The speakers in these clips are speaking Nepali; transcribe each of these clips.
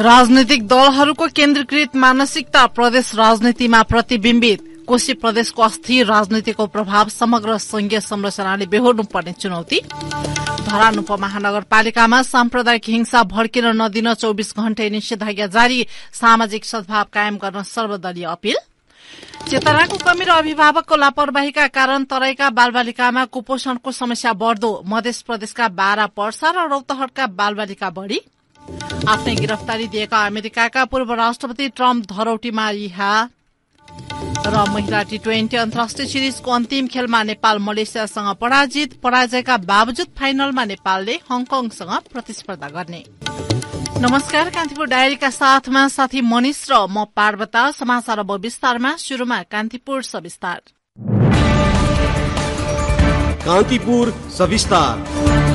राजनैतिक दलहरूको केन्द्रीकृत मानसिकता प्रदेश राजनीतिमा प्रतिविम्बित कोशी प्रदेशको अस्थिर राजनीतिको प्रभाव समग्र संघीय संरचनाले बेहोर्नु पर्ने चुनौती धरान उपमहानगरपालिकामा साम्प्रदायिक हिंसा भड्किन नदिन चौविस घण्टे निषेधाज्ञा जारी सामाजिक सद्भाव कायम गर्न सर्वदलीय अपील चेतनाको कमी र अभिभावकको लापरवाहीका कारण तराईका बालबालिकामा कुपोषणको समस्या बढ़दो मध्य प्रदेशका बाह्र पर्सा र रौतहटका बालबालिका बढ़ी आफ्नै गिरफ्तारी दिएका अमेरिकाका पूर्व राष्ट्रपति ट्रम्प धरौटीमा रिहा र महिला टी ट्वेन्टी अन्तर्राष्ट्रिय सिरिजको अन्तिम खेलमा नेपाल मलेसियासँग पराजित पराजयका बावजुद फाइनलमा नेपालले हङकङसँग प्रतिस्पर्धा गर्ने नमस्कार कान्तिपुर डायरीका साथमा साथी मनिष र म पार्वता समाचार अब विस्तारमा सुरुमा कान्तिपुर सविस्तार कान्तिपुर सविस्तार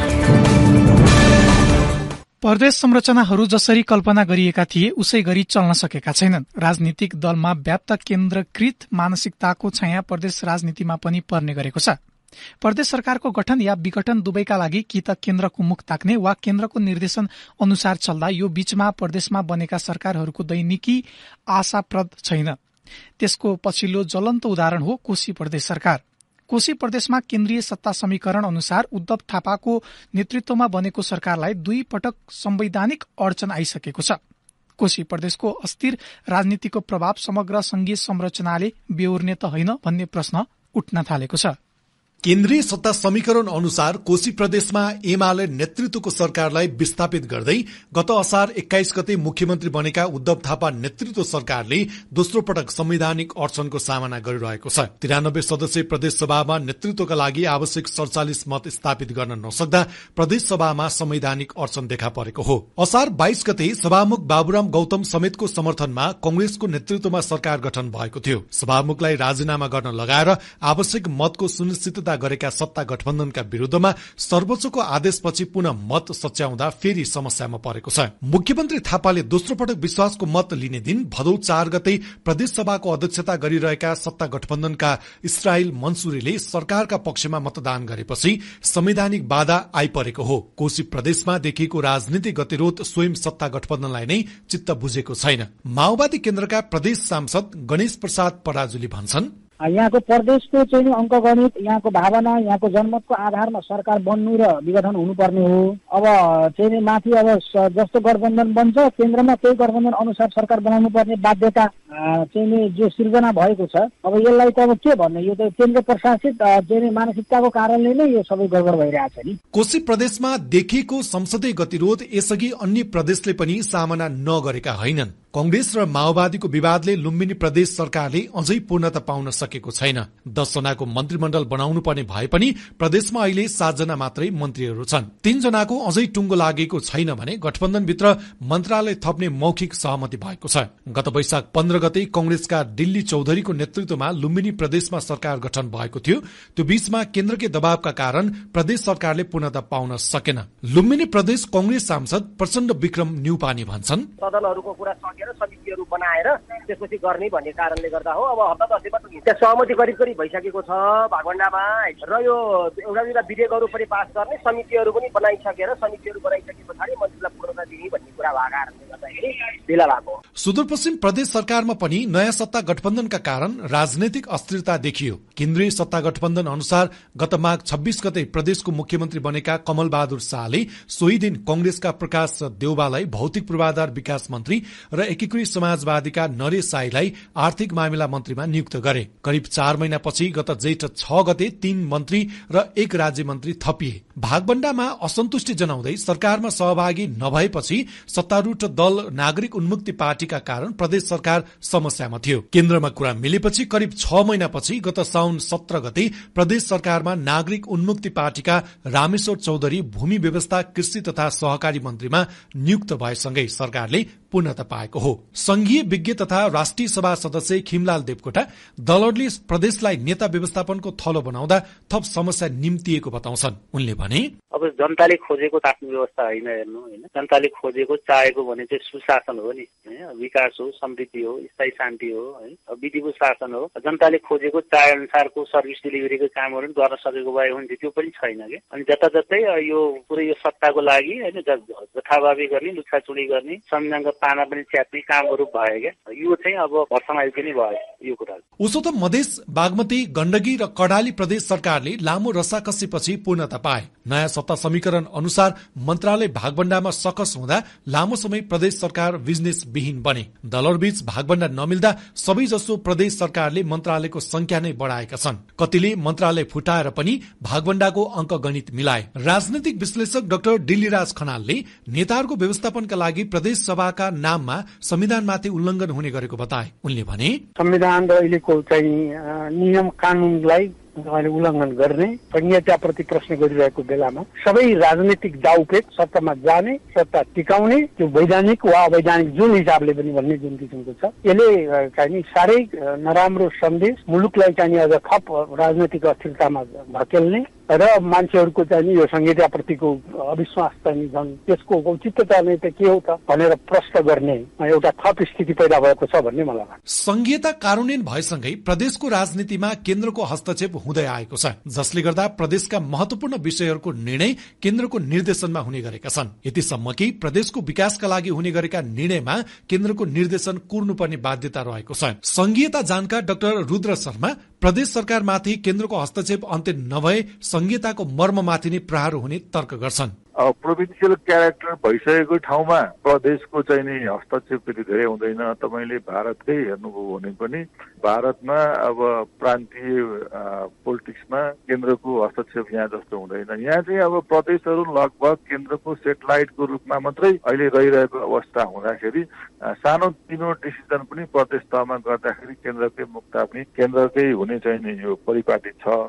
प्रदेश संरचनाहरू जसरी कल्पना गरिएका थिए उसै गरी चल्न सकेका छैनन् राजनीतिक दलमा व्याप्त केन्द्रकृत मानसिकताको छाया प्रदेश राजनीतिमा पनि पर्ने गरेको छ प्रदेश सरकारको गठन या विघटन दुवैका लागि कि त केन्द्रको मुख ताक्ने वा केन्द्रको निर्देशन अनुसार चल्दा यो बीचमा प्रदेशमा बनेका सरकारहरूको दैनिकी आशाप्रद छैन त्यसको पछिल्लो ज्वलन्त उदाहरण हो कोशी प्रदेश सरकार कोशी प्रदेशमा केन्द्रीय सत्ता समीकरण अनुसार उद्धव थापाको नेतृत्वमा बनेको सरकारलाई दुई पटक संवैधानिक अडचन आइसकेको छ कोशी प्रदेशको अस्थिर राजनीतिको प्रभाव समग्र संघीय संरचनाले बेहोर्ने त होइन भन्ने प्रश्न उठ्न थालेको छ केन्द्रीय सत्ता समीकरण अनुसार कोशी प्रदेशमा एमाले नेतृत्वको सरकारलाई विस्थापित गर्दै गत असार एक्काइस गते मुख्यमन्त्री बनेका उद्धव थापा नेतृत्व सरकारले दोस्रो पटक संवैधानिक अडचनको सामना गरिरहेको छ तिरानब्बे सदस्यीय सभामा नेतृत्वका लागि आवश्यक सडचालिस मत स्थापित गर्न नसक्दा प्रदेश सभामा संवैधानिक अडचन देखा परेको हो असार बाइस गते सभामुख बाबुराम गौतम समेतको समर्थनमा कंग्रेसको नेतृत्वमा सरकार गठन भएको थियो सभामुखलाई राजीनामा गर्न लगाएर आवश्यक मतको सुनिश्चित गरेका सत्ता गठबन्धनका विरूद्धमा सर्वोच्चको आदेशपछि पुनः मत सच्याउँदा फेरि समस्यामा परेको छ मुख्यमन्त्री थापाले दोस्रो पटक विश्वासको मत लिने दिन भदौ चार गते प्रदेशसभाको अध्यक्षता गरिरहेका सत्ता गठबन्धनका इसरायल मन्सुरीले सरकारका पक्षमा मतदान गरेपछि संवैधानिक बाधा आइपरेको हो कोशी प्रदेशमा देखिएको राजनीतिक गतिरोध स्वयं सत्ता गठबन्धनलाई नै चित्त बुझेको छैन माओवादी केन्द्रका प्रदेश सांसद गणेश प्रसाद पराजुली भन्छन् यहाँको प्रदेशको चाहिँ अङ्कगणित यहाँको भावना यहाँको जनमतको आधारमा सरकार बन्नु र विघटन हुनुपर्ने हो अब चाहिँ माथि अब जस्तो गठबन्धन बन्छ केन्द्रमा त्यही गठबन्धन अनुसार सरकार बनाउनु पर्ने बाध्यता चाहिँ जो सिर्जना भएको छ अब यसलाई त अब के भन्ने यो त केन्द्र प्रशासित चाहिँ मानसिकताको कारणले नै यो सबै गडबड भइरहेछ नि कोशी प्रदेशमा देखिएको संसदीय गतिरोध यसअघि अन्य प्रदेशले पनि सामना नगरेका होइनन् कंग्रेस र माओवादीको विवादले लुम्बिनी प्रदेश सरकारले अझै पूर्णता पाउन सक्छ सकेको छैन दसजनाको मन्त्रीमण्डल बनाउनु पर्ने भए पनि प्रदेशमा अहिले सातजना मात्रै मन्त्रीहरू छन् तीनजनाको अझै टुङ्गो लागेको छैन भने गठबन्धनभित्र मन्त्रालय थप्ने मौखिक सहमति भएको छ गत वैशाख पन्ध्र गते कंग्रेसका दिल्ली चौधरीको नेतृत्वमा लुम्बिनी प्रदेशमा सरकार गठन भएको थियो त्यो बीचमा केन्द्रकै दबावका कारण प्रदेश सरकारले पूर्णता पाउन सकेन लुम्बिनी प्रदेश कंग्रेस सांसद प्रचण्ड विक्रम न्युपानी भन्छन् सदनहरूको कुरा सकेर समितिहरू बनाएर त्यसपछि गर्ने भन्ने कारणले गर्दा हो अब हप्ता सहमति करिब करिब भइसकेको छ भागवण्डामा र यो एउटा एउटा विधेयकहरू पनि पास गर्ने समितिहरू पनि बनाइसकेर समितिहरू बनाइसके पछाडि मन्त्रीलाई पूर्णता दिने भन्ने कुरा भएको कारणले गर्दाखेरि ढिला भएको सुदूरपश्चिम प्रदेश सरकारमा पनि नयाँ सत्ता गठबन्धनका कारण राजनैतिक अस्थिरता देखियो केन्द्रीय सत्ता गठबन्धन अनुसार गत माघ छब्बीस गते प्रदेशको मुख्यमन्त्री बनेका कमल बहादुर शाहले सोही दिन कंग्रेसका प्रकाश देउबालाई भौतिक पूर्वाधार विकास मन्त्री र एकीकृत समाजवादीका नरेश साईलाई आर्थिक मामिला मन्त्रीमा नियुक्त गरे करिब चार महिनापछि गत जेठ छ गते तीन मन्त्री र एक राज्य मन्त्री थपिए भागबण्डामा असन्तुष्टि जनाउँदै सरकारमा सहभागी नभएपछि सत्तारूढ़ दल नागरिक उन्मुक्ति पार्टी कटौतीका कारण प्रदेश सरकार समस्यामा थियो केन्द्रमा कुरा मिलेपछि करिब छ महिनापछि गत साउन सत्र गते प्रदेश सरकारमा नागरिक उन्मुक्ति पार्टीका रामेश्वर चौधरी भूमि व्यवस्था कृषि तथा सहकारी मन्त्रीमा नियुक्त भएसँगै सरकारले पूर्णता पाएको हो संघीय विज्ञ तथा राष्ट्रिय सभा सदस्य खिमलाल देवकोटा दलहरूले प्रदेशलाई नेता व्यवस्थापनको थलो बनाउँदा थप समस्या निम्तिएको बताउँछन् उनले भने अब जनताले खोजेको आफ्नो व्यवस्था होइन हेर्नु होइन जनताले खोजेको चाहेको भने चाहिँ सुशासन हो नि विकास हो समृद्धि हो स्थायी शान्ति हो है विधिको शासन हो जनताले खोजेको चाहे अनुसारको सर्भिस डेलिभरीको कामहरू गर्न सकेको भए हुन्छ त्यो पनि छैन कि अनि जता जतै यो पुरै यो सत्ताको लागि होइन जथाभावी गर्ने लुछाचुडी गर्ने संविधानगत पाना पनि च्याप्ने कामहरू भयो क्या यो चाहिँ अब भर्समाइज पनि भयो यो कुरा उसो त मधेस बागमती गण्डकी र कडाली प्रदेश सरकारले लामो रसाकसीपछि पूर्णता पाए नयाँ सत्ता समीकरण अनुसार मन्त्रालय भागभण्डामा सकस हुँदा लामो समय प्रदेश सरकार बिजनेस विहीन बने बीच भागभण्डा नमिल्दा सबैजसो प्रदेश सरकारले मन्त्रालयको संख्या नै बढाएका छन् कतिले मन्त्रालय फुटाएर पनि अङ्क गणित मिलाए राजनैतिक विश्लेषक डाक्टर डिल्लीराज खनालले नेताहरूको व्यवस्थापनका लागि प्रदेश सभाका नाममा संविधानमाथि उल्लङ्घन हुने गरेको बताए उनले भने संविधान र अहिलेको चाहिँ नियम कानूनलाई उहाँले उल्लङ्घन गर्ने संहिताप्रति प्रश्न गरिरहेको बेलामा सबै राजनैतिक दाउपेच सत्तामा जाने सत्ता टिकाउने त्यो वैधानिक वा अवैधानिक जुन हिसाबले पनि भन्ने जुन किसिमको छ यसले चाहिँ साह्रै नराम्रो सन्देश मुलुकलाई चाहिँ अझ थप राजनैतिक अस्थिरतामा धकेल्ने र मान्छेहरूको चाहिँ यो संहिताप्रतिको अविश्वास चाहिँ झन् त्यसको औचित्यता नै त के हो त भनेर प्रश्न गर्ने एउटा थप स्थिति पैदा भएको छ भन्ने मलाई लाग्छ संहिता कानुनी भएसँगै प्रदेशको राजनीतिमा केन्द्रको हस्तक्षेप हुँदै आएको छ जसले गर्दा प्रदेशका महत्वपूर्ण विषयहरूको निर्णय केन्द्रको निर्देशनमा हुने गरेका छन् यतिसम्म कि प्रदेशको विकासका लागि हुने गरेका निर्णयमा केन्द्रको निर्देशन कुर्नुपर्ने बाध्यता रहेको छ संघीयता जानकार डाक्टर रुद्र शर्मा प्रदेश सरकारमाथि केन्द्रको हस्तक्षेप अन्त्य नभए संघीयताको मर्ममाथि नै प्रहार हुने तर्क गर्छन् प्रोभिन्सियल क्यारेक्टर भइसकेको ठाउँमा प्रदेशको चाहिँ नि हस्तक्षेप त्यति धेरै हुँदैन तपाईँले भारतकै हेर्नुभयो भने पनि भारतमा अब प्रान्तीय पोलिटिक्समा केन्द्रको हस्तक्षेप यहाँ जस्तो हुँदैन यहाँ चाहिँ अब प्रदेशहरू लगभग केन्द्रको सेटेलाइटको रूपमा मात्रै अहिले रहिरहेको अवस्था हुँदाखेरि सानो तिनो डिसिजन पनि प्रदेश तहमा गर्दाखेरि केन्द्रकै पनि केन्द्रकै हुने चाहिँ नि यो परिपाटी छ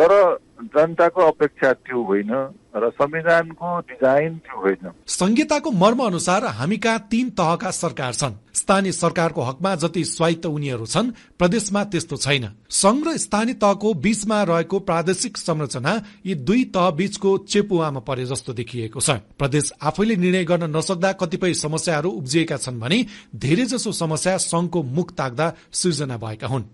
तर जनताको अपेक्षा त्यो होइन र संविधानको डिजाइन त्यो होइन संहिताको मर्म अनुसार हामीका तीन तहका सरकार छन् स्थानीय सरकारको हकमा जति स्वायत्त उनीहरू छन् प्रदेशमा त्यस्तो छैन संघ र स्थानीय तहको बीचमा रहेको प्रादेशिक संरचना यी दुई तह बीचको चेपुवामा परे जस्तो देखिएको छ प्रदेश आफैले निर्णय गर्न नसक्दा कतिपय समस्याहरू उब्जिएका छन् भने धेरै जसो समस्या संघको मुख ताक्दा सृजना भएका हुन्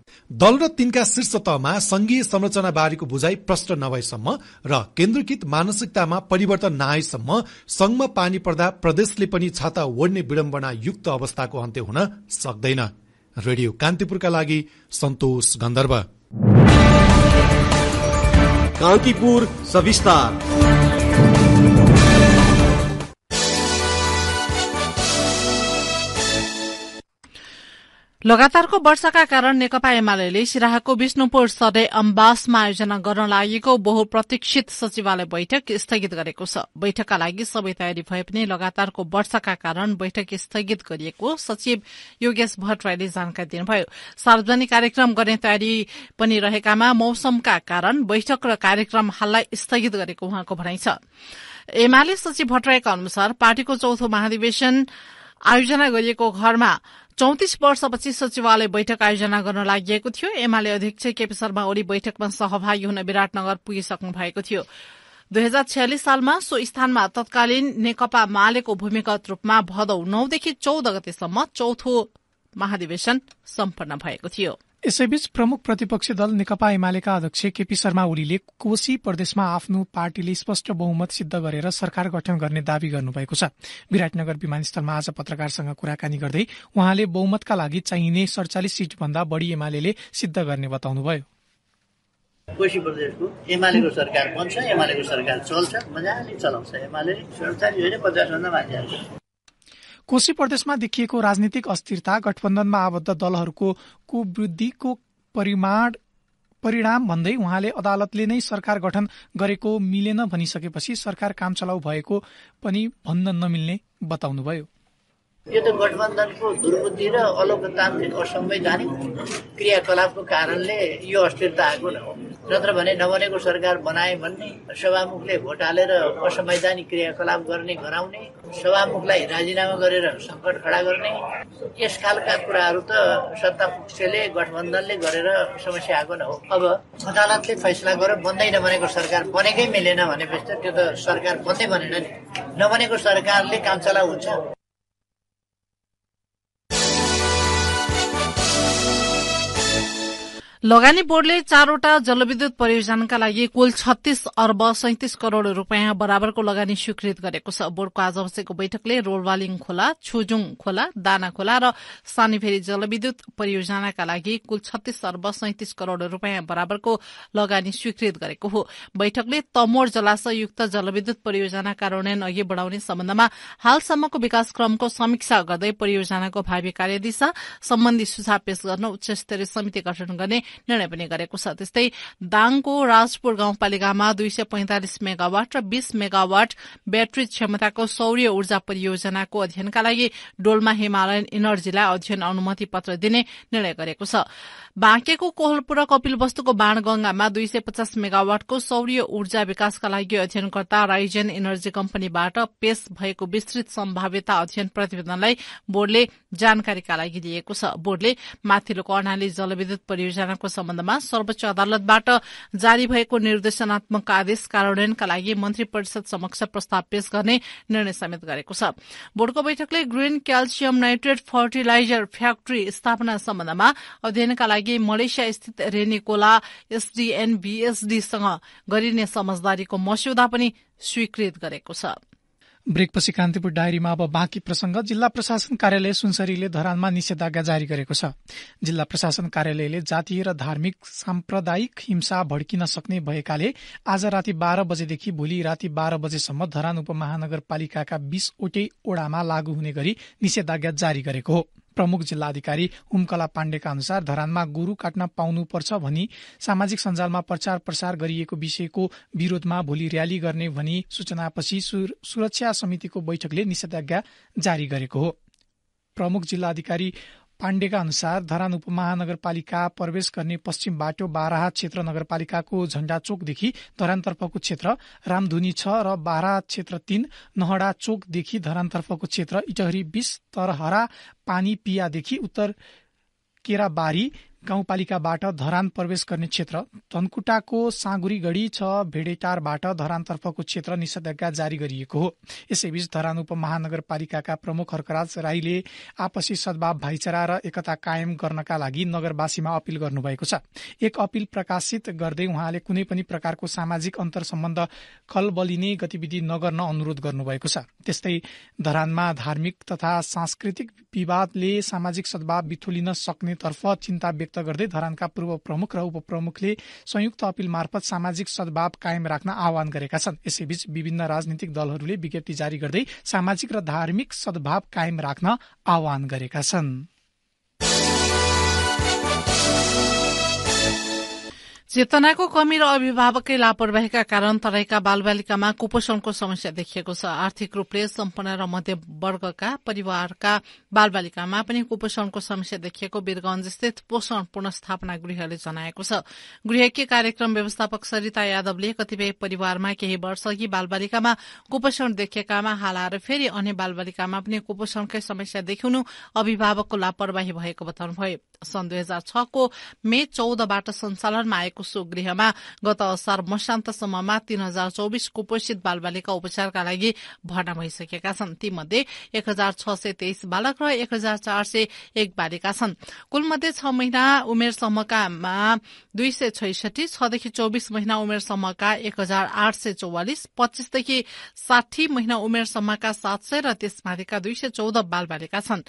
दल र तिनका शीर्ष तहमा संघीय संरचना बारेको बुझाइ प्रष्ट नभएसम्म र केन्द्रीकृत मानसिकतामा परिवर्तन नआएसम्म संघमा पानी पर्दा प्रदेशले पनि छाता ओढ्ने विडम्बना युक्त अवस्थाको अन्त्य हुन सक्दैन रेडियो कान्तिपुरका लागि सन्तोष गन्धर्व कान्तिपुर सविस्तार लगातारको वर्षाका कारण नेकपा एमाले सिराहाको विष्णुपुर सधैँ अम्बासमा आयोजना गर्न लागेको बहुप्रतीक्षित सचिवालय बैठक स्थगित गरेको छ बैठकका लागि सबै तयारी भए पनि लगातारको वर्षाका कारण बैठक स्थगित गरिएको सचिव योगेश भट्टराईले जानकारी दिनुभयो सार्वजनिक कार्यक्रम गर्ने तयारी पनि रहेकामा मौसमका कारण बैठक र कार्यक्रम हाललाई स्थगित गरेको उहाँको भनाइ छ एमाले सचिव भट्टराईका अनुसार पार्टीको चौथो महाधिवेशन आयोजना गरिएको घरमा चौतिस वर्षपछि सचिवालय बैठक आयोजना गर्न लागि थियो एमाले अध्यक्ष केपी शर्मा ओली बैठकमा सहभागी हुन विराटनगर पुगिसक्नु भएको थियो दुई हजार छयालिस सालमा सो स्थानमा तत्कालीन नेकपा मालेको भूमिगत रूपमा भदौ नौदेखि चौध गतेसम्म चौथो महाधिवेशन सम्पन्न भएको थियो यसैबीच प्रमुख प्रतिपक्षी दल नेकपा एमालेका अध्यक्ष केपी शर्मा ओलीले कोशी प्रदेशमा आफ्नो पार्टीले स्पष्ट बहुमत सिद्ध गरेर सरकार गठन गर्ने दावी गर्नुभएको छ विराटनगर विमानस्थलमा आज पत्रकारसँग कुराकानी गर्दै उहाँले बहुमतका लागि चाहिने सडचालिस भन्दा बढी एमाले सिद्ध गर्ने बताउनुभयो कोशी प्रदेशको एमालेको सरकार बन्छ एमालेको सरकार चल्छ मजाले चलाउँछ एमाले सडचालिस होइन पचासभन्दा माथि कोशी प्रदेशमा देखिएको राजनीतिक अस्थिरता गठबन्धनमा आबद्ध दलहरूको कुवृद्धिको परिमाण परिणाम भन्दै उहाँले अदालतले नै सरकार गठन गरेको मिलेन भनिसकेपछि सरकार काम चलाउ भएको पनि भन्न नमिल्ने बताउनुभयो यो त गठबन्धनको दुर्बुद्धि र अलोकतान्त्रिक असंवैधानिक क्रियाकलापको कारणले यो अस्थिरता आएको न हो नत्र भने नबनेको सरकार बनाए भन्ने सभामुखले भोट हालेर असंवैधानिक क्रियाकलाप गर्ने गराउने सभामुखलाई राजीनामा गरेर सङ्कट खडा गर्ने यस खालका कुराहरू त सत्ता पक्षले गठबन्धनले गरेर समस्या आएको न हो अब अदालतले फैसला गरेर बन्दै नबनेको सरकार बनेकै मिलेन भनेपछि त त्यो त सरकार बन्दै बनेन नि नबनेको सरकारले काम चलाउ हुन्छ लगानी बोर्डले चारवटा जलविद्युत परियोजनाका लागि कुल छत्तीस अर्ब सैतिस करोड़ रूपियाँ बराबरको लगानी स्वीकृत गरेको छ बोर्डको आज बसेको बैठकले रोलवालिङ खोला छुजुङ खोला दाना खोला र सानीफेरी जलविद्युत परियोजनाका लागि कुल छत्तीस अर्ब सैतिस करोड़ रूपियाँ बराबरको लगानी स्वीकृत गरेको हो बैठकले तमोर जलाशययुक्त जलविद्युत परियोजना कार्यान्वयन अघि बढ़ाउने सम्बन्धमा हालसम्मको विकासक्रमको समीक्षा गर्दै परियोजनाको भावी कार्यदिशा सम्बन्धी सुझाव पेश गर्न उच्चस्तरीय समिति गठन गर्ने निर्णय पनि गरेको छ त्यस्तै दाङको राजपुर गाउँपालिकामा दुई सय पैंतालिस मेगावाट र बीस मेगावाट ब्याट्री क्षमताको सौर्य ऊर्जा परियोजनाको अध्ययनका लागि डोलमा हिमालयन इनर्जीलाई अध्ययन अनुमति पत्र दिने निर्णय गरेको छ बाँकेको कोहलपुर र कपिलवस्तुको बाणगंगामा दुई सय पचास मेगावाटको सौर्य ऊर्जा विकासका लागि अध्ययनकर्ता राइजेन इनर्जी कम्पनीबाट पेश भएको विस्तृत सम्भाव्यता अध्ययन प्रतिवेदनलाई बोर्डले जानकारीका लागि दिएको छ बोर्डले माथिल्लो कर्णाली जलविद्युत परियोजना घटनाको सम्बन्धमा सर्वोच्च अदालतबाट जारी भएको निर्देशनात्मक आदेश कार्यान्वयनका लागि मन्त्री परिषद समक्ष प्रस्ताव पेश गर्ने निर्णय समेत गरेको छ बोर्डको बैठकले green calcium nitrate fertiliser factory स्थापना सम्बन्धमा अध्ययनका लागि मलेसिया स्थित रेनिकोला एसडीएनबीएसडीसँग गरिने समझदारीको मस्यौदा पनि स्वीकृत गरेको छ ब्रेकपछि कान्तिपुर डायरीमा अब बाँकी प्रसंग जिल्ला प्रशासन कार्यालय सुनसरीले धरानमा निषेधाज्ञा जारी गरेको छ जिल्ला प्रशासन कार्यालयले जातीय र धार्मिक साम्प्रदायिक हिंसा भड्किन सक्ने भएकाले आज राति बाह्र बजेदेखि भोलि राति बाह्र बजेसम्म धरान उपमहानगरपालिकाका बीसवटै ओडामा लागू हुने गरी निषेधाज्ञा जारी गरेको हो प्रमुख जिल्लाधिकारी हुमकला पाण्डेका अनुसार धरानमा गोरु काट्न पाउनुपर्छ भनी सामाजिक सञ्जालमा प्रचार प्रसार गरिएको विषयको विरोधमा भोलि र्याली गर्ने भनी सूचनापछि सुरक्षा समितिको बैठकले निषेधाज्ञा जारी गरेको हो प्रमुख जिल्लाधिकारी पाण्डेका अनुसार धरान उपमहानगरपालिका प्रवेश गर्ने पश्चिम बाटो बाराहात क्षेत्र नगरपालिकाको झण्डाचोकदेखि धरानतर्फको क्षेत्र रामधुनी छ र बाराहात क्षेत्र तीन नहडा चोकदेखि धरानतर्फको क्षेत्र इटहरी बीस तरहरा पानी पियादेखि उत्तर केराबारी गाउँपालिकाबाट धरान प्रवेश गर्ने क्षेत्र धनकुटाको साँगुरीगढी छ भेडेटारबाट धरानतर्फको क्षेत्र निषेधाज्ञा जारी गरिएको हो यसैबीच धरान उपमहानगरपालिकाका प्रमुख हर्कराज राईले आपसी सद्भाव भाइचारा र एकता कायम गर्नका लागि नगरवासीमा अपील गर्नुभएको छ एक अपील प्रकाशित गर्दै उहाँले कुनै पनि प्रकारको सामाजिक अन्तर सम्बन्ध खलबलिने गतिविधि नगर्न अनुरोध गर्नुभएको छ त्यस्तै धरानमा धार्मिक तथा सांस्कृतिक विवादले सामाजिक सद्भाव बिथुलिन सक्नेतर्फ चिन्ता व्यक्त गर्दै धरानका पूर्व प्रमुख र उपप्रमुखले संयुक्त अपील मार्फत सामाजिक सद्भाव कायम राख्न आह्वान गरेका छन् यसैबीच विभिन्न राजनीतिक दलहरूले विज्ञप्ति जारी गर्दै सामाजिक र धार्मिक सद्भाव कायम राख्न आह्वान गरेका छन् चेतनाको कमी र अभिभावकै लापरवाहीका कारण तराईका बालबालिकामा कुपोषणको समस्या देखिएको छ आर्थिक रूपले सम्पन्न र मध्यवर्गका परिवारका बालबालिकामा पनि कुपोषणको समस्या देखिएको वीरगंज स्थित पोषण पुनस्थापना गृहले जनाएको छ गृहकी कार्यक्रम व्यवस्थापक सरिता यादवले कतिपय परिवारमा केही वर्ष अघि बालबालिकामा कुपोषण देखिएकामा हाल आएर फेरि अन्य बालबालिकामा पनि कुपोषणकै समस्या देखिनु अभिभावकको लापरवाही भएको बताउनुभयो सन् दुई हजार छको मे चौधबाट सञ्चालनमा आएको सो गृहमा गत असार मशान्तसम्ममा तीन हजार चौबिस कुपोषित बालबालिका उपचारका लागि भर्ना भइसकेका छन् तीमध्ये एक हजार छ सय तेइस बालक र एक हजार चार सय एक बालिका छन् कुलमध्ये छ महिना उमेर समूहकामा दुई सय छैसठी छदेखि चौबिस महिना उमेर समूहका एक हजार आठ सय चौवालिस पच्चीसदेखि साठी महिना उमेर समूहका सात सय र त्यसमाथिका दुई सय चौध बालबालिका छन्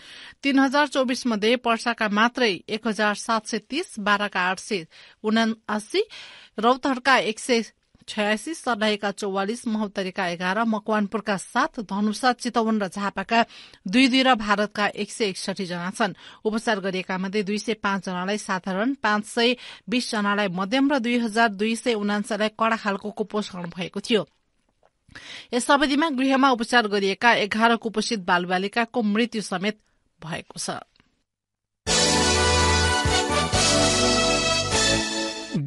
तीन हजार चौबिस मध्ये पर्साका मात्रै एक हजार सात सय तीस बाह्रका आठ सय उनासी रौतहरका एक सय छयासी सर्लाहीका चौवालिस महोत्तरीका एघार मकवानपुरका सात धनुषा चितवन र झापाका दुई दुई र भारतका एक सय एकसठी जना छन् उपचार गरिएका मध्ये दुई सय पाँच जनालाई साधारण पाँच सय बीस जनालाई मध्यम र दुई हजार दुई सय उनासीलाई कड़ा खालको कुपोषण भएको थियो यस अवधिमा गृहमा उपचार गरिएका एघार कुपोषित बालबालिकाको मृत्यु समेत भएको छ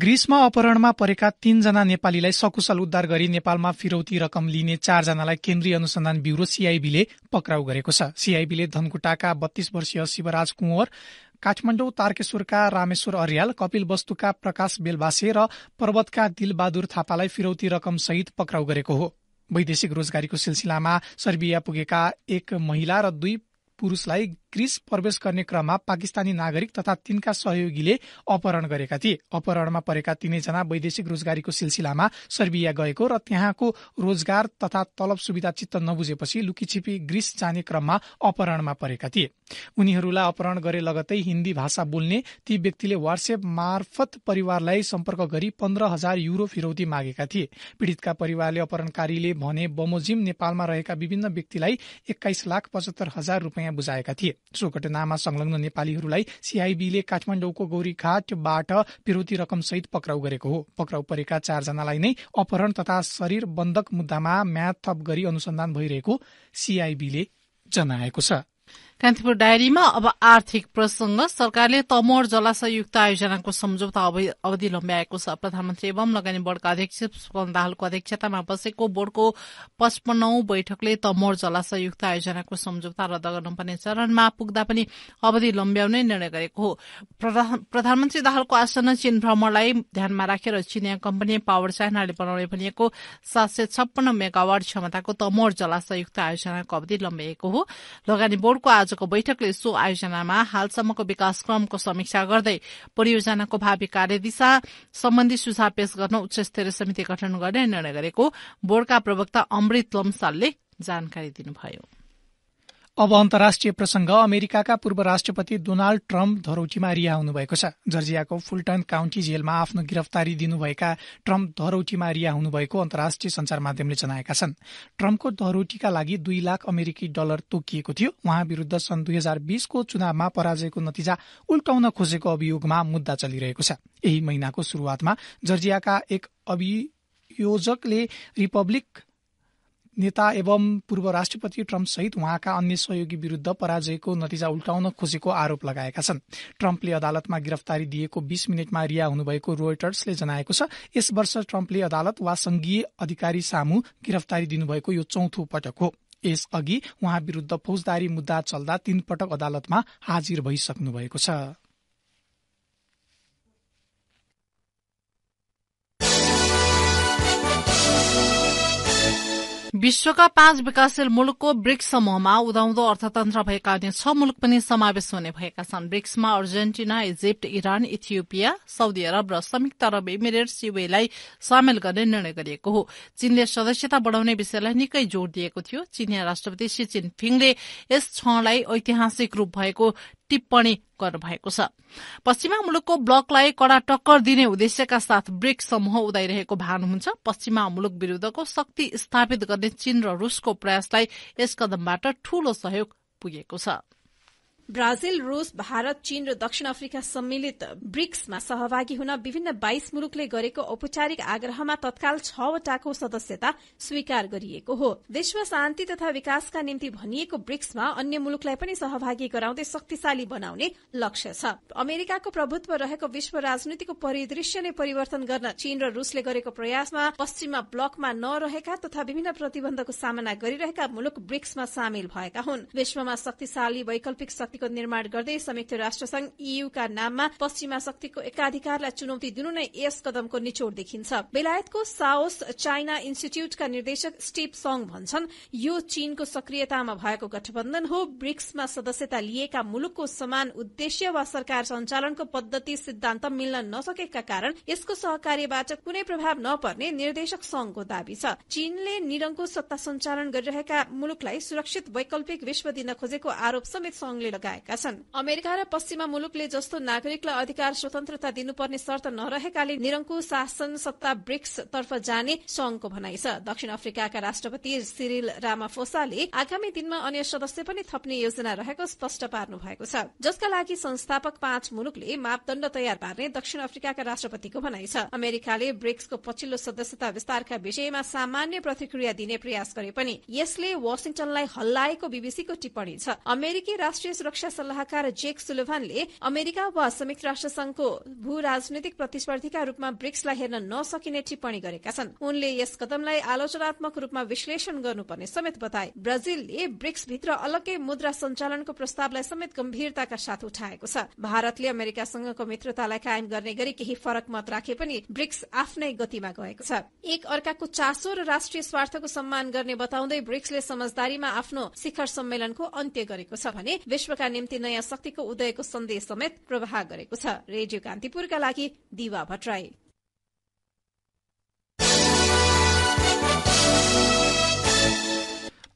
ग्रीसमा अपहरणमा परेका तीनजना नेपालीलाई सकुशल उद्धार गरी नेपालमा फिरौती रकम लिने चारजनालाई केन्द्रीय अनुसन्धान ब्युरो सीआईबीले पक्राउ गरेको छ सीआईबीले धनकुटाका बत्तीस वर्षीय शिवराज कुंवर काठमाडौँ तारकेश्वरका रामेश्वर अर्याल कपिल वस्तुका प्रकाश बेलबासे र पर्वतका दिलबहादुर थापालाई फिरौती सहित पक्राउ गरेको हो वैदेशिक रोजगारीको सिलसिलामा सर्बिया पुगेका एक महिला र दुई पुरूषलाई ग्रीस प्रवेश गर्ने क्रममा पाकिस्तानी नागरिक तथा तिनका सहयोगीले अपहरण गरेका थिए अपहरणमा परेका तीनैजना वैदेशिक रोजगारीको सिलसिलामा सर्बिया गएको र त्यहाँको रोजगार तथा तलब सुविधा चित्त नबुझेपछि लुकीछिपी ग्रीस जाने क्रममा अपहरणमा परेका थिए उनीहरूलाई अपहरण गरे लगतै हिन्दी भाषा बोल्ने ती व्यक्तिले वाट्सएप मार्फत परिवारलाई सम्पर्क गरी पन्ध्र हजार युरो फिरौती मागेका थिए पीड़ितका परिवारले अपहरणकारीले भने बमोजिम नेपालमा रहेका विभिन्न व्यक्तिलाई एक्काइस लाख पचहत्तर हजार रूपियाँ बुझाएका थिए सो घटनामा संलग्न नेपालीहरूलाई सीआईबीले काठमाडौँको गौरीघाटबाट रकम रकमसहित पक्राउ गरेको हो पक्राउ परेका चारजनालाई नै अपहरण तथा शरीर बन्धक मुद्दामा म्याद गरी अनुसन्धान भइरहेको सीआईबीले जनाएको छ कान्तिपुर डायरीमा अब आर्थिक प्रसंग सरकारले तमोर जलाशयुक्त आयोजनाको सम्झौता अवधि लम्ब्याएको छ प्रधानमन्त्री एवं लगानी बोर्डका अध्यक्ष पुष्पन दाहालको अध्यक्षतामा बसेको बोर्डको पचपन्नौ बैठकले तमोर जलाशयुक्त आयोजनाको सम्झौता रद्द गर्नुपर्ने चरणमा पुग्दा पनि अवधि लम्ब्याउने निर्णय गरेको हो प्रधानमन्त्री दाहालको आसन्न चीन भ्रमणलाई ध्यानमा राखेर चिनिया कम्पनी पावर चाइनाले बनाउने भनिएको सात सय छप्पन्न मेगावाट क्षमताको तमोर जलाशयुक्त आयोजनाको अवधि लम्ब्याएको हो लगानी बोर्डको आज आजको बैठकले सो आयोजनामा हालसम्मको विकासक्रमको समीक्षा गर्दै परियोजनाको भावी कार्यदिशा सम्बन्धी सुझाव पेश गर्न उच्च स्तरीय समिति गठन गर्ने निर्णय गरेको बोर्डका प्रवक्ता अमृत लम्सालले जानकारी दिनुभयो अब अन्तर्राष्ट्रिय प्रसंग अमेरिकाका पूर्व राष्ट्रपति डोनाल्ड ट्रम्प धरौटीमा रिहा हुनुभएको छ जर्जियाको फुलटन काउन्टी जेलमा आफ्नो गिरफ्तारी दिनुभएका ट्रम्प धरौटीमा रिहा हुनुभएको अन्तर्राष्ट्रिय संचार माध्यमले जनाएका छन् ट्रम्पको धरौटीका लागि दुई लाख अमेरिकी डलर तोकिएको थियो उहाँ विरूद्ध सन् दुई हजार बीसको चुनावमा पराजयको नतिजा उल्टाउन खोजेको अभियोगमा मुद्दा चलिरहेको छ यही महिनाको शुरूआतमा जर्जियाका एक अभियोजकले रिपब्लिक नेता एवं पूर्व राष्ट्रपति ट्रम्प सहित उहाँका अन्य सहयोगी विरूद्ध पराजयको नतिजा उल्टाउन खोजेको आरोप लगाएका छन् ट्रम्पले अदालतमा गिरफ्तारी दिएको बीस मिनटमा रिया हुनुभएको रोयटर्सले जनाएको छ यस वर्ष ट्रम्पले अदालत वा संघीय अधिकारी सामु गिरफ्तारी दिनुभएको यो चौथो पटक हो यसअघि उहाँ विरूद्ध फौजदारी मुद्दा चल्दा तीन पटक अदालतमा हाजिर भइसक्नु भएको छ विश्वका पाँच विकासशील मुलुकको ब्रिक्स समूहमा उदाउँदो अर्थतन्त्र भएका अन्य छ मुलुक पनि समावेश हुने भएका छन् ब्रिक्समा Argentina Egypt Iran Ethiopia Saudi Arab र संयुक्त अरब इमिरेट्स युएलाई सामेल गर्ने निर्णय गरिएको हो चीनले सदस्यता बढ़ाउने विषयलाई निकै जोड़ दिएको थियो चीनिया राष्ट्रपति सी चिनफिङले यस क्षणलाई ऐतिहासिक रूप भएको टिप्पणी गर्नुभएको छ पश्चिमा मुलुकको ब्लकलाई कड़ा टक्कर दिने उद्देश्यका साथ ब्रिक समूह उदाइरहेको हुन्छ पश्चिमा मुलुक विरूद्धको शक्ति स्थापित गर्ने चीन र रूसको प्रयासलाई यस कदमबाट ठूलो सहयोग पुगेको छ ब्राजिल रूस भारत चीन र दक्षिण अफ्रिका सम्मिलित ब्रिक्समा सहभागी हुन विभिन्न बाइस मुलुकले गरेको औपचारिक आग्रहमा तत्काल छवटाको सदस्यता स्वीकार गरिएको हो विश्व शान्ति तथा विकासका निम्ति भनिएको ब्रिक्समा अन्य मुलुकलाई पनि सहभागी गराउँदै शक्तिशाली बनाउने लक्ष्य छ अमेरिकाको प्रभुत्व रहेको विश्व राजनीतिको परिदृश्य नै परिवर्तन गर्न चीन र रूसले गरेको प्रयासमा पश्चिमा ब्लकमा नरहेका तथा विभिन्न प्रतिबन्धको सामना गरिरहेका मुलुक ब्रिक्समा सामेल भएका हुन् विश्वमा शक्तिशाली वैकल्पिक शक्तिको निर्माण गर्दै संयुक्त राष्ट्र संघ ईयूका e नाममा पश्चिमा शक्तिको एकाधिकारलाई चुनौती दिनु नै यस कदमको निचोड़ देखिन्छ बेलायतको साओस चाइना इन्स्टिच्यूटका निर्देशक स्टीभ सङ भन्छन् यो चीनको सक्रियतामा भएको गठबन्धन हो ब्रिक्समा सदस्यता लिएका मुलुकको समान उद्देश्य वा सरकार सञ्चालनको पद्धति सिद्धान्त मिल्न नसकेका कारण यसको सहकार्यबाट कुनै प्रभाव नपर्ने निर्देशक संघको दावी छ चीनले निरङ्कुश सत्ता सञ्चालन गरिरहेका मुलुकलाई सुरक्षित वैकल्पिक विश्व दिन खोजेको आरोप समेत संघले लगाएका छन् अमेरिका र पश्चिमा मुलुकले जस्तो नागरिकलाई अधिकार स्वतन्त्रता दिनुपर्ने शर्त नरहेकाले निरङ्कु शासन सत्ता ब्रिक्स तर्फ जाने संघको भनाइ छ दक्षिण अफ्रिकाका राष्ट्रपति सिरिल रामाफोसाले आगामी दिनमा अन्य सदस्य पनि थप्ने योजना रहेको स्पष्ट पार्नु भएको छ जसका लागि संस्थापक पाँच मुलुकले मापदण्ड तयार पार्ने दक्षिण अफ्रिकाका राष्ट्रपतिको भनाइ छ अमेरिकाले ब्रिक्सको पछिल्लो सदस्यता विस्तारका विषयमा सामान्य प्रतिक्रिया दिने प्रयास गरे पनि यसले वासिङटनलाई हल्लाएको बीबीसीको टिप्पणी छ अमेरिकी राष्ट्रिय सुरक्षा सल्लाहकार जेक सुलोभानले अमेरिका वा संयुक्त राष्ट्र संघको भू राजनीतिक प्रतिस्पर्धीका रूपमा ब्रिक्सलाई हेर्न नसकिने टिप्पणी गरेका छन् उनले यस कदमलाई आलोचनात्मक रूपमा विश्लेषण गर्नुपर्ने समेत बताए ब्राजिलले ब्रिक्सभित्र अलग्गै मुद्रा सञ्चालनको प्रस्तावलाई समेत गम्भीरताका साथ उठाएको छ भारतले अमेरिकासँगको मित्रतालाई कायम गर्ने गरी केही फरक मत राखे पनि ब्रिक्स आफ्नै गतिमा गएको छ एक अर्काको चासो र राष्ट्रिय स्वार्थको सम्मान गर्ने बताउँदै ब्रिक्सले समझदारीमा आफ्नो शिखर सम्मेलनको अन्त्य गरेको छ भने विश्वका जनताका निम्ति नयाँ शक्तिको उदयको सन्देश समेत प्रवाह गरेको छ रेडियो कान्तिपुरका लागि दिवा भट्टराई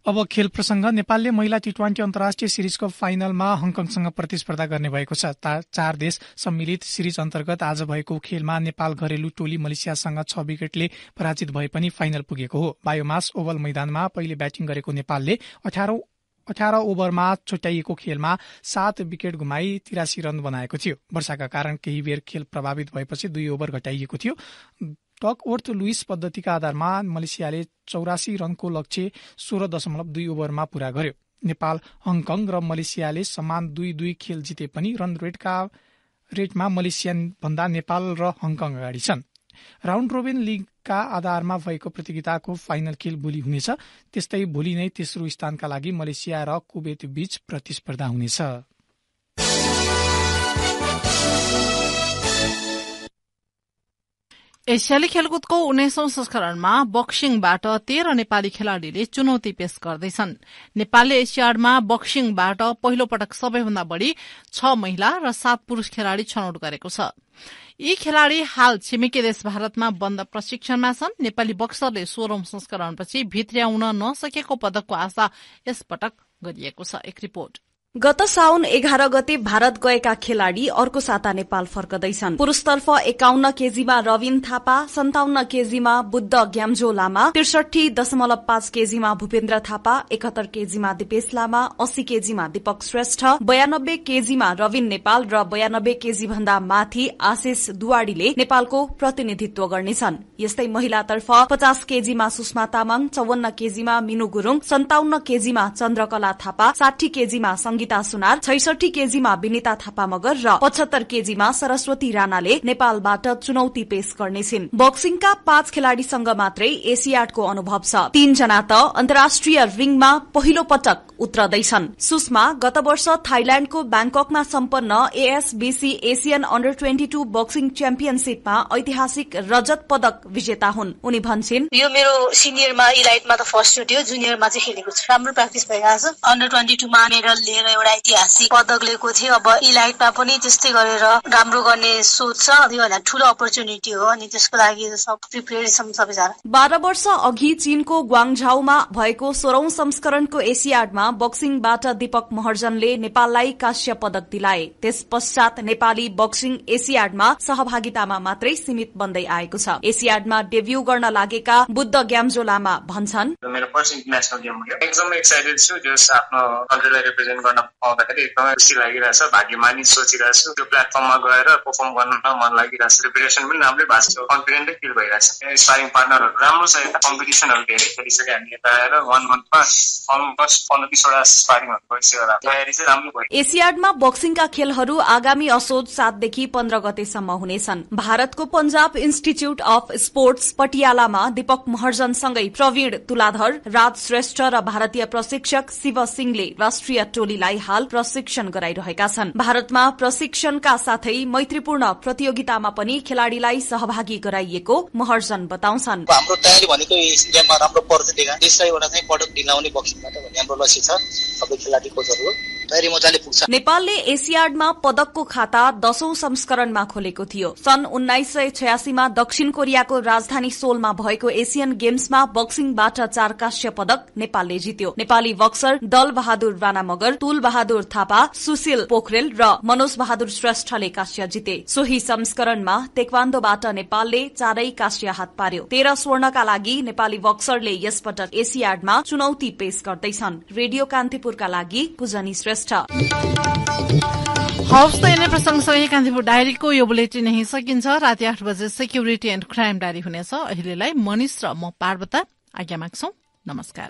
अब खेल प्रसंग नेपालले महिला टी ट्वेन्टी अन्तर्राष्ट्रिय सिरिजको फाइनलमा हङकङसँग प्रतिस्पर्धा गर्ने भएको छ चार देश सम्मिलित सिरिज अन्तर्गत आज भएको खेलमा नेपाल घरेलु टोली मलेसियासँग छ विकेटले पराजित भए पनि फाइनल पुगेको हो बायोमास ओभल मैदानमा पहिले ब्याटिङ गरेको नेपालले अठारौं अठार ओभरमा छुट्याइएको खेलमा सात विकेट गुमाई तिरासी रन बनाएको थियो वर्षाका कारण केही बेर खेल प्रभावित भएपछि दुई ओभर घटाइएको थियो टक ओर्थ लुइस पद्धतिका आधारमा मलेसियाले चौरासी रनको लक्ष्य सोह्र दशमलव दुई ओभरमा पूरा गर्यो नेपाल हङकङ र मलेसियाले समान दुई दुई खेल जिते पनि रन रेटका रेटमा मलेसियन भन्दा नेपाल र हङकङ अगाडि छन् राउन्ड रोबिन लिग का आधारमा भएको प्रतियोगिताको फाइनल खेल भोलि हुनेछ त्यस्तै भोलि नै तेस्रो स्थानका लागि मलेसिया र कुवेत बीच प्रतिस्पर्धा हुनेछ एसियाली खेलकुदको उन्नाइसौं संस्करणमा बक्सिङबाट तेह्र नेपाली खेलाड़ीले चुनौती पेश गर्दैछन् नेपालले एसियाडमा बक्सिङबाट पहिलो पटक सबैभन्दा बढ़ी छ महिला र सात पुरूष खेलाड़ी छनौट गरेको छ यी खेलाड़ी हाल छिमेकी देश भारतमा बन्द प्रशिक्षणमा छन् नेपाली बक्सरले सोह्रौं संस्करणपछि भित्र्याउन नसकेको पदकको आशा यसपटक गरिएको छ एक रिपोर्ट गत साउन एघार गते भारत गएका खेलाड़ी अर्को साता नेपाल फर्कदैछन् पुरूषतर्फ एकाउन्न केजीमा रविन थापा सन्ताउन्न केजीमा बुद्ध ग्याम्जो लामा त्रिसठी दशमलव पाँच केजीमा भूपेन्द्र थापा एकात्तर केजीमा दिपेश लामा अस्सी केजीमा दीपक श्रेष्ठ बयानब्बे केजीमा रविन नेपाल र बयानब्बे केजी भन्दा माथि आशिष दुवाडीले नेपालको प्रतिनिधित्व गर्नेछन् यस्तै महिलातर्फ पचास केजीमा सुषमा तामाङ चौवन्न केजीमा मिनु गुरूङ सन्ताउन्न केजीमा चन्द्रकला थापा साठी केजीमा संगीत सरिता सुनार छैसठी केजीमा विनिता थापा मगर र पचहत्तर केजीमा सरस्वती राणाले नेपालबाट चुनौती पेश गर्नेछिन् बक्सिङका पाँच खेलाड़ीसँग मात्रै एसियाडको अनुभव छ तीनजना त अन्तर्राष्ट्रिय रिङमा पहिलो पटक उत्रदैछन् सुषमा गत वर्ष थाइल्याण्डको ब्याङ्ककमा सम्पन्न ASBC Asian under twenty two boxing च्याम्पियनशीपमा ऐतिहासिक रजत पदक विजेता हुन् उनी भन्छन् यो मेरो सिनियरमा इलाइटमा त फर्स्ट चोटि हो जुनियरमा चाहिँ खेलेको छु राम्रो प्र्याक्टिस भइरहेको छ अन्डर ट्वेन्टी टूमा मेडल लिएर एउटा ऐतिहासिक पदक लिएको थियो अब इलाइटमा पनि त्यस्तै गरेर राम्रो गर्ने सोच छ त्योभन्दा ठुलो अपर्च्युनिटी हो अनि त्यसको लागि सब प्रिपेरेसन सबैजना बाह्र वर्ष अघि चीनको ग्वाङझाउमा भएको सोह्रौं संस्करणको एसियाडमा बक्सिङबाट दीपक महर्जनले नेपाललाई काश्य पदक दिलाए त्यस पश्चात नेपाली बक्सिङ एसियाडमा सहभागितामा मात्रै सीमित बन्दै आएको छ एसियाडमा डेब्यू गर्न लागेका बुद्ध ग्याम्जो लामा भन्छन् मेरो फर्स्ट इन्टरनेसनल गेम हो एकदमै एक्साइटेड छु जस आफ्नो कन्ट्रीलाई रिप्रेजेन्ट गर्न गाना पाउँदाखेरि एकदमै खुसी लागिरहेछ भाग्यमानी सोचिरहेको छु त्यो प्लेटफर्ममा गएर पर्फर्म गर्न मन लागिरहेछ प्रिपरेसन पनि राम्रै भएको छ कन्फिडेन्टै फिल भइरहेछ स्पारिङ पार्टनरहरू राम्रो छ यता कम्पिटिसनहरू धेरै खेलिसक्यो हामी यता आएर वान मन्थमा अलमोस्ट पन्ध्र बिसवटा स्पारिङहरू भइसक्यो तयारी चाहिँ राम्रो भयो एसियाडमा बक्सिङका खेलहरू आगामी असोज सातदेखि पन्ध्र गतेसम्म हुनेछन् भारतको पञ्जाब इन्स्टिच्यूट अफ स्पोर्ट्स पटियालामा दीपक महर्जनसँगै प्रवीण तुलाधर राज श्रेष्ठ र भारतीय प्रशिक्षक शिव सिंहले राष्ट्रिय टोलीलाई कर्मीलाई हाल प्रशिक्षण गराइरहेका छन् भारतमा प्रशिक्षणका साथै मैत्रीपूर्ण प्रतियोगितामा पनि खेलाड़ीलाई सहभागी गराइएको महर्जन बताउँछन् हाम्रो तयारी भनेको गेममा राम्रो त्यसलाई एउटा चाहिँ पदक दिलाउने बक्सिङबाट भन्ने हाम्रो लक्ष्य छ सबै खेलाडी कोचहरूको पुग्छ नेपालले एसियाडमा पदकको खाता दशौं संस्करणमा खोलेको थियो सन् उन्नाइस सय छयासीमा दक्षिण कोरियाको राजधानी सोलमा भएको एसियन गेम्समा बक्सिङबाट चार काश्य पदक नेपालले जित्यो नेपाली बक्सर दल बहादुर राणा मगर तुल बहादुर थापा सुशील पोखरेल र मनोज बहादुर श्रेष्ठले काश्य जिते सोही संस्करणमा तेक्वान्दोबाट नेपालले चारै काश्य हात पार्यो तेह्र स्वर्णका लागि नेपाली बक्सरले यसपटक एसियाडमा चुनौती पेश गर्दैछन् रेडियो कान्तिपुरका लागि पूजनी श्रेष्ठ श्रेष्ठ हवस् त यिनै प्रसङ्गसँगै कान्तिपुर डायरीको यो बुलेटिन यही सकिन्छ राति आठ बजे सेक्युरिटी एण्ड क्राइम डायरी हुनेछ अहिलेलाई मनिष र म पार्वता आज्ञा माग्छौ नमस्कार